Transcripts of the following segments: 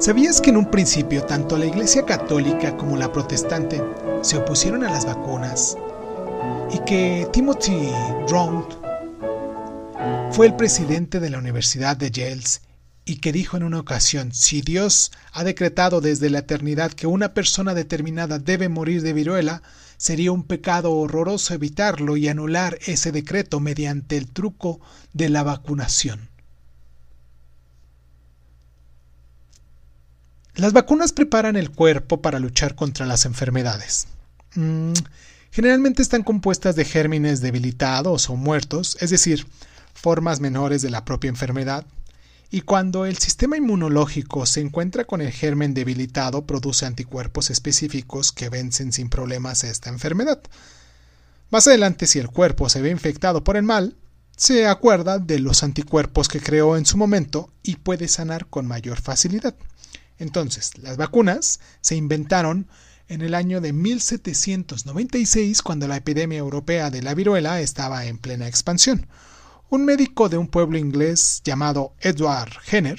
¿Sabías que en un principio tanto la Iglesia Católica como la Protestante se opusieron a las vacunas? Y que Timothy Round fue el presidente de la Universidad de Yale y que dijo en una ocasión, si Dios ha decretado desde la eternidad que una persona determinada debe morir de viruela, sería un pecado horroroso evitarlo y anular ese decreto mediante el truco de la vacunación. Las vacunas preparan el cuerpo para luchar contra las enfermedades. Mm, generalmente están compuestas de gérmenes debilitados o muertos, es decir, formas menores de la propia enfermedad, y cuando el sistema inmunológico se encuentra con el germen debilitado produce anticuerpos específicos que vencen sin problemas esta enfermedad. Más adelante, si el cuerpo se ve infectado por el mal, se acuerda de los anticuerpos que creó en su momento y puede sanar con mayor facilidad. Entonces, las vacunas se inventaron en el año de 1796 cuando la epidemia europea de la viruela estaba en plena expansión. Un médico de un pueblo inglés llamado Edward Jenner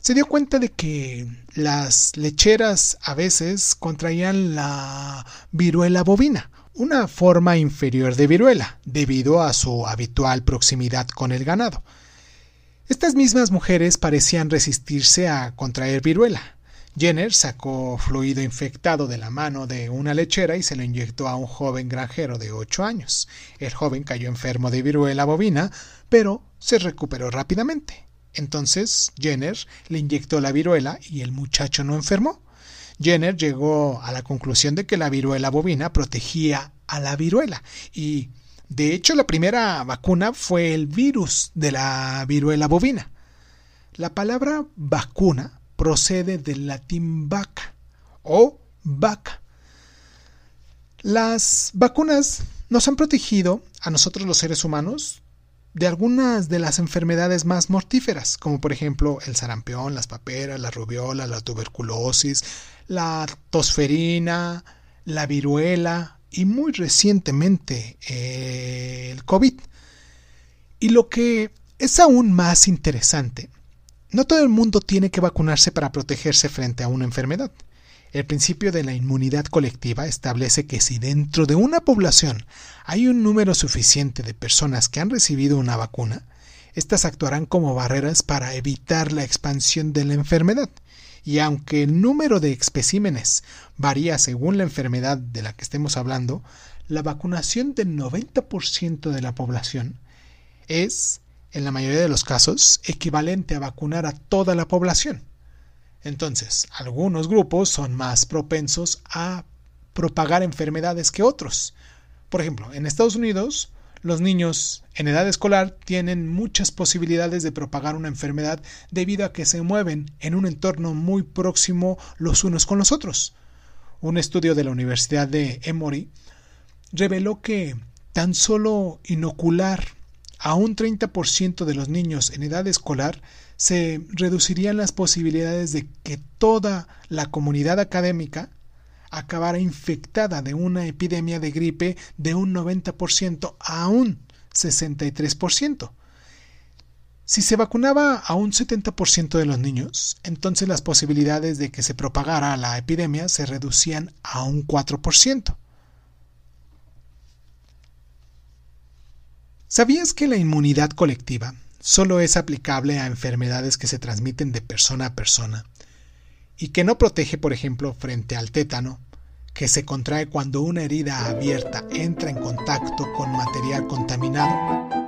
se dio cuenta de que las lecheras a veces contraían la viruela bovina, una forma inferior de viruela, debido a su habitual proximidad con el ganado. Estas mismas mujeres parecían resistirse a contraer viruela, Jenner sacó fluido infectado de la mano de una lechera y se lo inyectó a un joven granjero de 8 años. El joven cayó enfermo de viruela bovina, pero se recuperó rápidamente. Entonces Jenner le inyectó la viruela y el muchacho no enfermó. Jenner llegó a la conclusión de que la viruela bovina protegía a la viruela y de hecho la primera vacuna fue el virus de la viruela bovina. La palabra vacuna procede del latín vaca o vaca. Las vacunas nos han protegido a nosotros los seres humanos de algunas de las enfermedades más mortíferas, como por ejemplo el sarampión, las paperas, la rubiola, la tuberculosis, la tosferina, la viruela y muy recientemente eh, el COVID. Y lo que es aún más interesante no todo el mundo tiene que vacunarse para protegerse frente a una enfermedad. El principio de la inmunidad colectiva establece que si dentro de una población hay un número suficiente de personas que han recibido una vacuna, estas actuarán como barreras para evitar la expansión de la enfermedad. Y aunque el número de especímenes varía según la enfermedad de la que estemos hablando, la vacunación del 90% de la población es en la mayoría de los casos, equivalente a vacunar a toda la población. Entonces, algunos grupos son más propensos a propagar enfermedades que otros. Por ejemplo, en Estados Unidos, los niños en edad escolar tienen muchas posibilidades de propagar una enfermedad debido a que se mueven en un entorno muy próximo los unos con los otros. Un estudio de la Universidad de Emory reveló que tan solo inocular a un 30% de los niños en edad escolar se reducirían las posibilidades de que toda la comunidad académica acabara infectada de una epidemia de gripe de un 90% a un 63%. Si se vacunaba a un 70% de los niños, entonces las posibilidades de que se propagara la epidemia se reducían a un 4%. ¿Sabías que la inmunidad colectiva solo es aplicable a enfermedades que se transmiten de persona a persona y que no protege, por ejemplo, frente al tétano, que se contrae cuando una herida abierta entra en contacto con material contaminado?